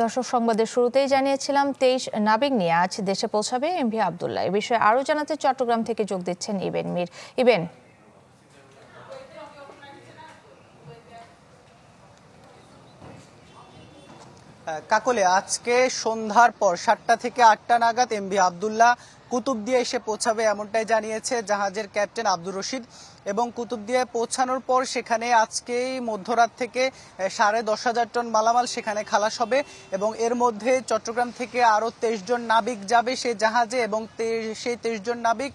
দর্শক সংবাদের শুরুতেই জানিয়েছিলাম তেইশ নাবিক নিয়ে আজ দেশে পৌঁছাবে এমভি আবদুল্লাহ এ বিষয়ে আরও জানাতে চট্টগ্রাম থেকে যোগ দিচ্ছেন ইবেন মির ইবেন কাকলে আজকে সন্ধ্যার পর সাতটা থেকে আটটা নাগাদ এমভি আবদুল্লাহ দিয়ে এসে পৌঁছাবে এমনটাই জানিয়েছে জাহাজের ক্যাপ্টেন আব্দুর রশিদ এবং কুতুবদিয়ায় পৌঁছানোর পর সেখানে আজকেই মধ্যরাত থেকে সাড়ে দশ হাজার টন মালামাল সেখানে খালাস হবে এবং এর মধ্যে চট্টগ্রাম থেকে আরও তেইশ জন নাবিক যাবে সেই জাহাজে এবং সেই তেইশ জন নাবিক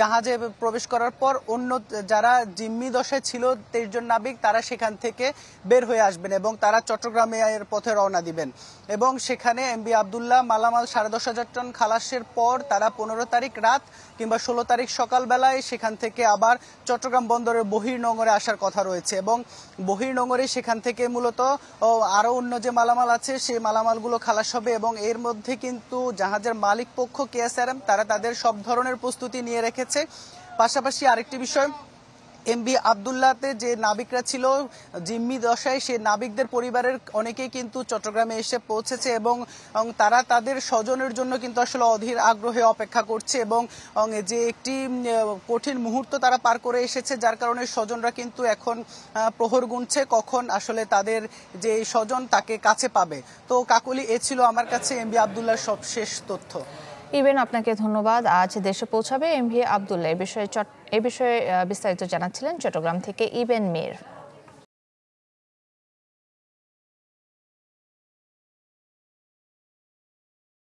জাহাজে প্রবেশ করার পর অন্য যারা জিম্মি দশায় ছিল তেইশ জন নাবিক তারা সেখান থেকে বের হয়ে আসবেন এবং তারা চট্টগ্রামে এর পথে রওনা দিবেন এবং সেখানে এম বি আবদুল্লাহ মালামাল সাড়ে দশ হাজার টন খালাসের পর তারা পনেরো তারিখ রাত কিংবা ষোলো তারিখ সকালবেলায় সেখান থেকে আবার চট্টগ্রাম বন্দরের বহির্নোঙরে আসার কথা রয়েছে এবং বহির্নোঙরে সেখান থেকে মূলত আরও অন্য যে মালামাল আছে সেই মালামালগুলো খালাস হবে এবং এর মধ্যে কিন্তু জাহাজের মালিক পক্ষ কেএসআরএম তারা তাদের সব ধরনের প্রস্তুতি নিয়ে রেখে রেখেছে পাশাপাশি আরেকটি বিষয় এমবি আবদুল্লাতে যে নাবিকরা ছিল জিম্মি দশায় সে নাবিকদের পরিবারের অনেকেই কিন্তু চট্টগ্রামে এসে পৌঁছেছে এবং তারা তাদের স্বজনের জন্য কিন্তু আসলে অধীর আগ্রহে অপেক্ষা করছে এবং যে একটি কঠিন মুহূর্ত তারা পার করে এসেছে যার কারণে স্বজনরা কিন্তু এখন প্রহর গুনছে কখন আসলে তাদের যে স্বজন তাকে কাছে পাবে তো কাকুলি এ ছিল আমার কাছে এমবি আবদুল্লার সবশেষ তথ্য ইবেন আপনাকে ধন্যবাদ আজ দেশে পৌঁছাবে এম ভি আবদুল্লাহ এ বিষয়ে এ বিষয়ে বিস্তারিত জানাচ্ছিলেন চট্টগ্রাম থেকে ইবেন মির